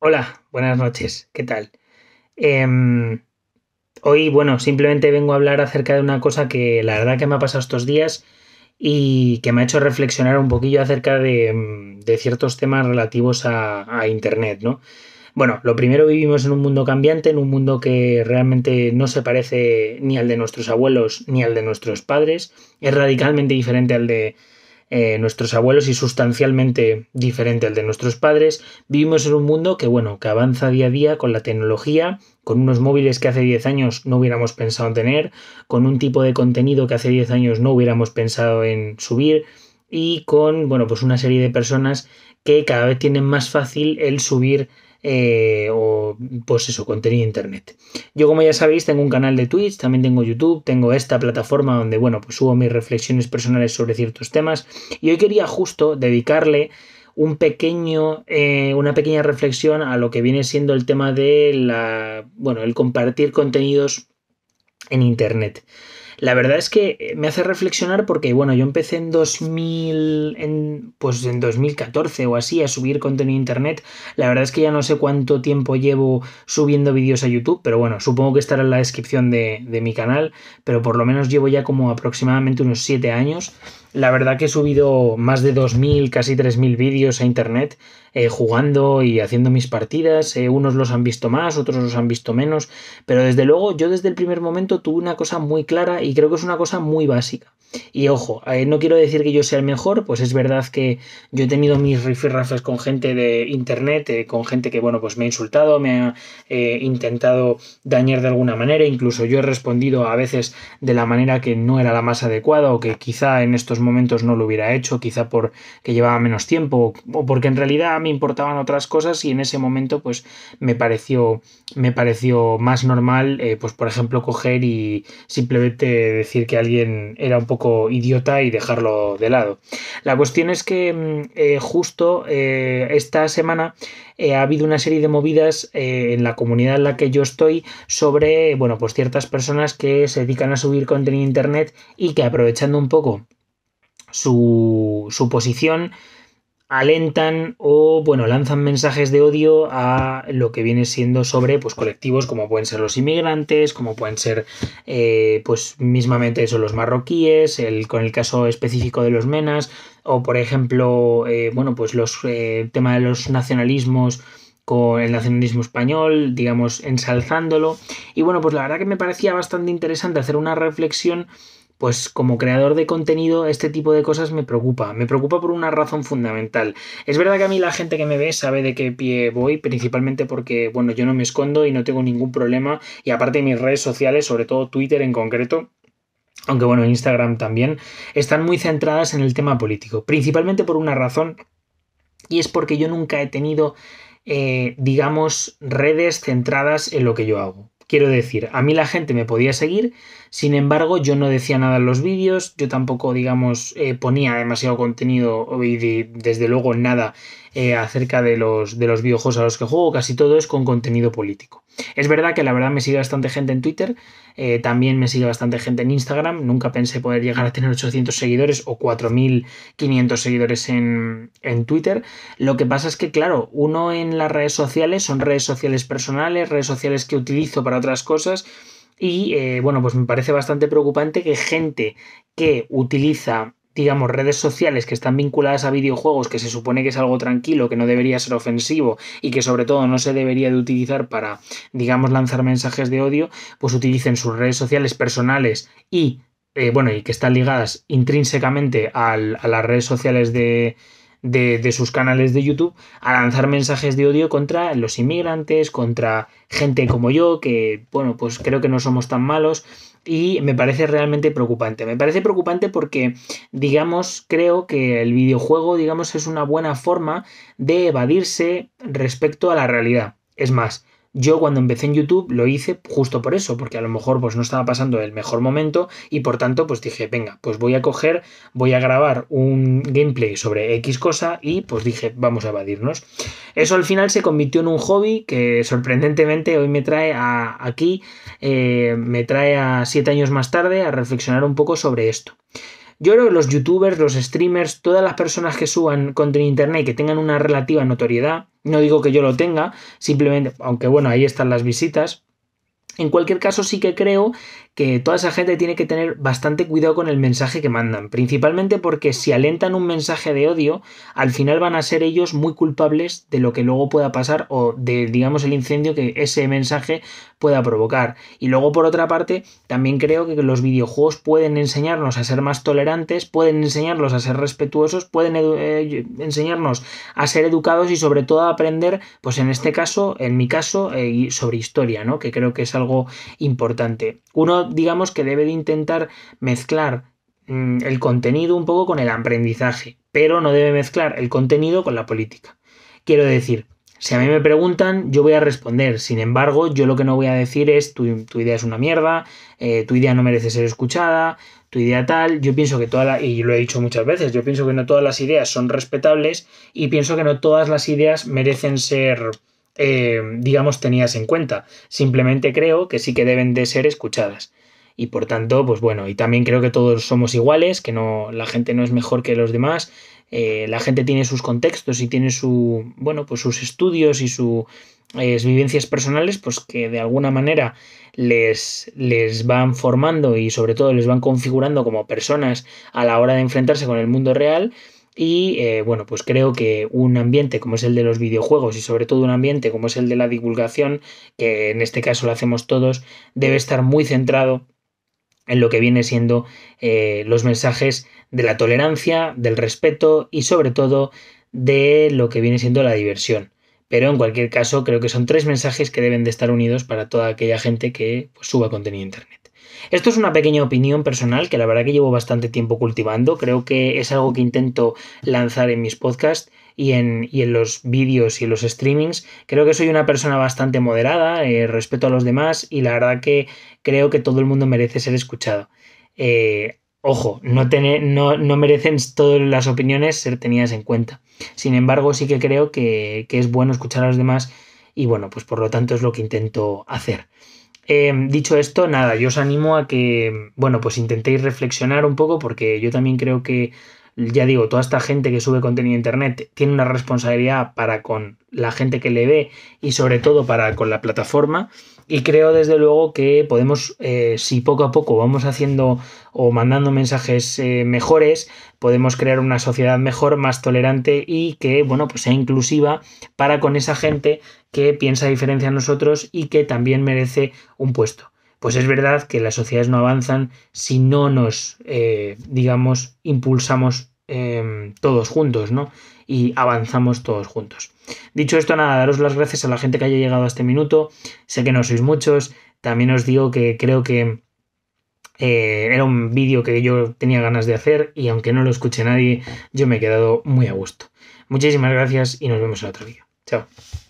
Hola, buenas noches, ¿qué tal? Em, hoy, bueno, simplemente vengo a hablar acerca de una cosa que la verdad que me ha pasado estos días y que me ha hecho reflexionar un poquillo acerca em, de, ciertos temas relativos a, a, Internet, ¿no? Bueno, lo primero vivimos en un mundo cambiante, en un mundo que realmente no se parece ni al de nuestros abuelos ni al de nuestros padres, es radicalmente diferente al de eh, nuestros abuelos y sustancialmente diferente al de nuestros padres. Vivimos en un mundo que, bueno, que avanza día a día con la tecnología, con unos móviles que hace 10 años no hubiéramos pensado en tener, con un tipo de contenido que hace 10 años no hubiéramos pensado en subir y con, bueno, pues una serie de personas que cada vez tienen más fácil el subir eh, o pues eso, contenido internet. Yo como ya sabéis tengo un canal de Twitch, también tengo YouTube, tengo esta plataforma donde bueno, pues subo mis reflexiones personales sobre ciertos temas y hoy quería justo dedicarle un pequeño, eh, una pequeña reflexión a lo que viene siendo el tema de la, bueno, el compartir contenidos en internet. La verdad es que eh, me hace reflexionar porque, bueno, yo empecé en 2000, pues en 2014 o así a subir contenido a internet. La verdad es que ya no sé cuánto tiempo llevo subiendo vídeos a YouTube, pero bueno, supongo que estará en la descripción de, mi canal, pero por lo menos llevo ya como aproximadamente unos 7 años. La verdad que he subido más de 2.000, casi 3.000 vídeos a internet eh, jugando y haciendo mis partidas. Eh, unos los han visto más, otros los han visto menos. Pero desde luego yo desde el primer momento tuve una cosa muy clara y creo que es una cosa muy básica. Y ojo, eh, no quiero decir que yo sea el mejor, pues es verdad que yo he tenido mis rifirrafes con gente de internet, eh, con gente que, bueno, pues me ha insultado, me ha eh, intentado dañar de alguna manera, incluso yo he respondido a veces de la manera que no era la más adecuada o que quizá en estos momentos no lo hubiera hecho, quizá porque llevaba menos tiempo o porque en realidad me importaban otras cosas y en ese momento pues me pareció, me pareció más normal, pues por ejemplo, coger y simplemente decir que alguien era un poco idiota y dejarlo de lado. La cuestión es que mm, eh, justo eh, esta semana eh, ha habido una serie de movidas en la comunidad en la que yo estoy sobre, bueno, pues ciertas personas que se dedican a subir contenido en internet y que aprovechando un poco su posición, alentan o bueno, lanzan mensajes de odio a lo que viene siendo sobre pues, colectivos como pueden ser los inmigrantes, como pueden ser eh, pues mismamente eso, los marroquíes, el, con el caso específico de los menas, o por ejemplo, eh, bueno, pues los eh, tema de los nacionalismos con el nacionalismo español, digamos, ensalzándolo. Y bueno, pues la verdad que me parecía bastante interesante hacer una reflexión pues como creador de contenido este tipo de cosas me preocupa. Me preocupa por una razón fundamental. Es verdad que a mí la gente que me ve sabe de qué pie voy, principalmente porque, bueno, yo no me escondo y no tengo ningún problema. Y aparte mis redes sociales, sobre todo Twitter en concreto, aunque bueno, Instagram también, están muy centradas en el tema político, principalmente por una razón, y es porque yo nunca he tenido, eh, digamos, redes centradas en lo que yo hago. Quiero decir, a mí la gente me podía seguir sin embargo, yo no decía nada en los vídeos, yo tampoco, digamos, eh, ponía demasiado contenido y desde luego nada eh, acerca de los, de los videojuegos a los que juego, casi todo es con contenido político. Es verdad que la verdad me sigue bastante gente en Twitter, eh, también me sigue bastante gente en Instagram, nunca pensé poder llegar a tener 800 seguidores o 4.500 seguidores en, en Twitter. Lo que pasa es que, claro, uno en las redes sociales son redes sociales personales, redes sociales que utilizo para otras cosas y eh, bueno, pues me parece bastante preocupante que gente que utiliza digamos, redes sociales que están vinculadas a videojuegos, que se supone que es algo tranquilo, que no debería ser ofensivo y que sobre todo no se debería de utilizar para, digamos, lanzar mensajes de odio, pues utilicen sus redes sociales personales y, eh, bueno, y que están ligadas intrínsecamente a las redes sociales de, de, sus canales de YouTube a lanzar mensajes de odio contra los inmigrantes, contra gente como yo, que, bueno, pues creo que no somos tan malos. Y me parece realmente preocupante. Me parece preocupante porque, digamos, creo que el videojuego, digamos, es una buena forma de evadirse respecto a la realidad. Es más, yo cuando empecé en YouTube lo hice justo por eso, porque a lo mejor pues no estaba pasando el mejor momento y por tanto pues dije, venga, pues voy a coger, voy a grabar un gameplay sobre X cosa y pues dije, vamos a evadirnos. Eso al final se convirtió en un hobby que sorprendentemente hoy me trae aquí, eh, me trae a siete años más tarde a reflexionar un poco sobre esto. Yo creo que los youtubers, los streamers, todas las personas que suban contenido en internet y que tengan una relativa notoriedad, no digo que yo lo tenga, simplemente, aunque bueno, ahí están las visitas. En cualquier caso, sí que creo que toda esa gente tiene que tener bastante cuidado con el mensaje que mandan, principalmente porque si alentan un mensaje de odio, al final van a ser ellos muy culpables de lo que luego pueda pasar o de, digamos, el incendio que ese mensaje pueda provocar. Y luego, por otra parte, también creo que los videojuegos pueden enseñarnos a ser más tolerantes, pueden enseñarnos a ser respetuosos, pueden eh, enseñarnos a ser educados y sobre todo a aprender, pues en este caso, en mi caso, eh, sobre historia, ¿no? Que creo que es algo importante. Uno digamos que debe de intentar mezclar mm, el contenido un poco con el aprendizaje, pero no debe mezclar el contenido con la política. Quiero decir, si a mí me preguntan, yo voy a responder. Sin embargo, yo lo que no voy a decir es tu, idea es una mierda, eh, tu idea no merece ser escuchada, tu idea tal. Yo pienso que todas y lo he dicho muchas veces, yo pienso que no todas las ideas son respetables y pienso que no todas las ideas merecen ser eh, digamos, tenías en cuenta. Simplemente creo que sí que deben de ser escuchadas. Y por tanto, pues bueno, y también creo que todos somos iguales, que no, la gente no es mejor que los demás, eh, la gente tiene sus contextos y tiene su, bueno, pues sus estudios y eh, sus vivencias personales, pues que de alguna manera les, les van formando y sobre todo les van configurando como personas a la hora de enfrentarse con el mundo real y eh, bueno, pues creo que un ambiente como es el de los videojuegos y sobre todo un ambiente como es el de la divulgación, que en este caso lo hacemos todos, debe estar muy centrado en lo que viene siendo eh, los mensajes de la tolerancia, del respeto y sobre todo de lo que viene siendo la diversión. Pero en cualquier caso, creo que son tres mensajes que deben de estar unidos para toda aquella gente que pues, suba contenido a Internet. Esto es una pequeña opinión personal que la verdad que llevo bastante tiempo cultivando. Creo que es algo que intento lanzar en mis podcasts y en, los vídeos y en los streamings. Creo que soy una persona bastante moderada, eh, respeto a los demás y la verdad que creo que todo el mundo merece ser escuchado. Eh, ojo, no, merecen todas las opiniones ser tenidas en cuenta. Sin embargo, sí que creo que es bueno escuchar a los demás y bueno, pues por lo tanto es lo que intento hacer. Em, dicho esto, nada, yo os animo a que, bueno, pues intentéis reflexionar un poco porque yo también creo que ya digo, toda esta gente que sube contenido a Internet tiene una responsabilidad para con la gente que le ve y sobre todo para con la plataforma. Y creo desde luego que podemos, eh, si poco a poco vamos haciendo o mandando mensajes eh, mejores, podemos crear una sociedad mejor, más tolerante y que, bueno, pues sea inclusiva para con esa gente que piensa diferente a nosotros y que también merece un puesto pues es verdad que las sociedades no avanzan si no nos, eh, digamos, impulsamos em, todos juntos, ¿no? Y avanzamos todos juntos. Dicho esto, nada, daros las gracias a la gente que haya llegado a este minuto. Sé que no sois muchos. También os digo que creo que eh, era un vídeo que yo tenía ganas de hacer y aunque no lo escuche nadie, yo me he quedado muy a gusto. Muchísimas gracias y nos vemos en otro vídeo. Chao.